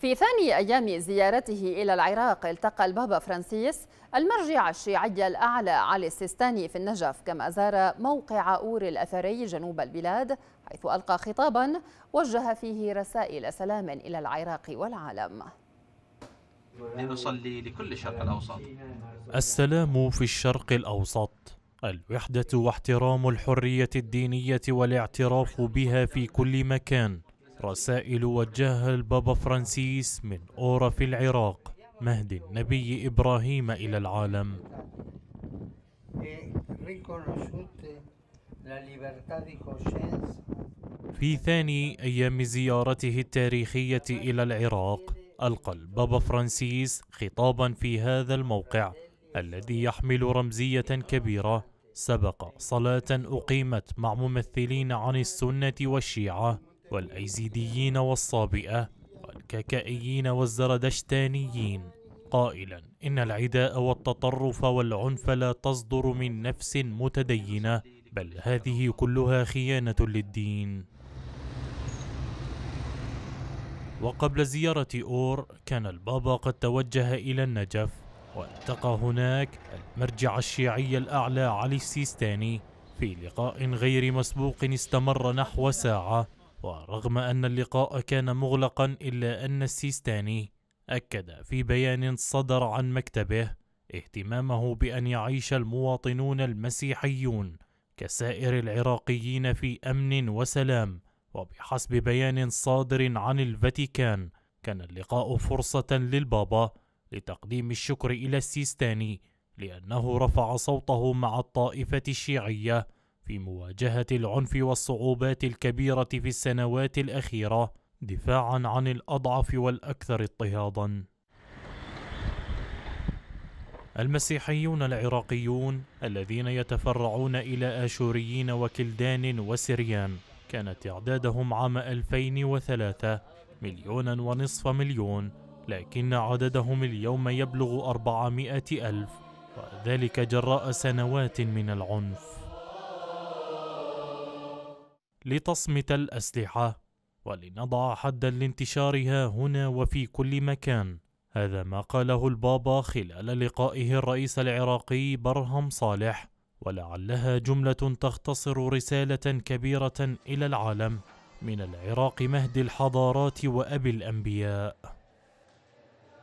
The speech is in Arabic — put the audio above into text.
في ثاني أيام زيارته إلى العراق التقى البابا فرانسيس المرجع الشيعي الأعلى علي السيستاني في النجف كما زار موقع أور الأثري جنوب البلاد حيث ألقى خطابا وجه فيه رسائل سلام إلى العراق والعالم لنصلي لكل الشرق الأوسط السلام في الشرق الأوسط الوحدة واحترام الحرية الدينية والاعتراف بها في كل مكان رسائل وجهها البابا فرانسيس من أورا في العراق مهد النبي إبراهيم إلى العالم في ثاني أيام زيارته التاريخية إلى العراق ألقى البابا فرانسيس خطابا في هذا الموقع الذي يحمل رمزية كبيرة سبق صلاة أقيمت مع ممثلين عن السنة والشيعة والأيزيديين والصابئة والككائيين والزردشتانيين قائلا إن العداء والتطرف والعنف لا تصدر من نفس متدينة بل هذه كلها خيانة للدين وقبل زيارة أور كان البابا قد توجه إلى النجف والتقى هناك المرجع الشيعي الأعلى علي السيستاني في لقاء غير مسبوق استمر نحو ساعة ورغم أن اللقاء كان مغلقا إلا أن السيستاني أكد في بيان صدر عن مكتبه اهتمامه بأن يعيش المواطنون المسيحيون كسائر العراقيين في أمن وسلام وبحسب بيان صادر عن الفاتيكان كان اللقاء فرصة للبابا لتقديم الشكر إلى السيستاني لأنه رفع صوته مع الطائفة الشيعية في مواجهة العنف والصعوبات الكبيرة في السنوات الأخيرة دفاعا عن الأضعف والأكثر اضطهادا المسيحيون العراقيون الذين يتفرعون إلى آشوريين وكلدان وسريان كانت إعدادهم عام 2003 مليونا ونصف مليون لكن عددهم اليوم يبلغ 400 ألف وذلك جراء سنوات من العنف لتصمت الأسلحة ولنضع حدا لانتشارها هنا وفي كل مكان هذا ما قاله البابا خلال لقائه الرئيس العراقي برهم صالح ولعلها جملة تختصر رسالة كبيرة إلى العالم من العراق مهد الحضارات وأبي الأنبياء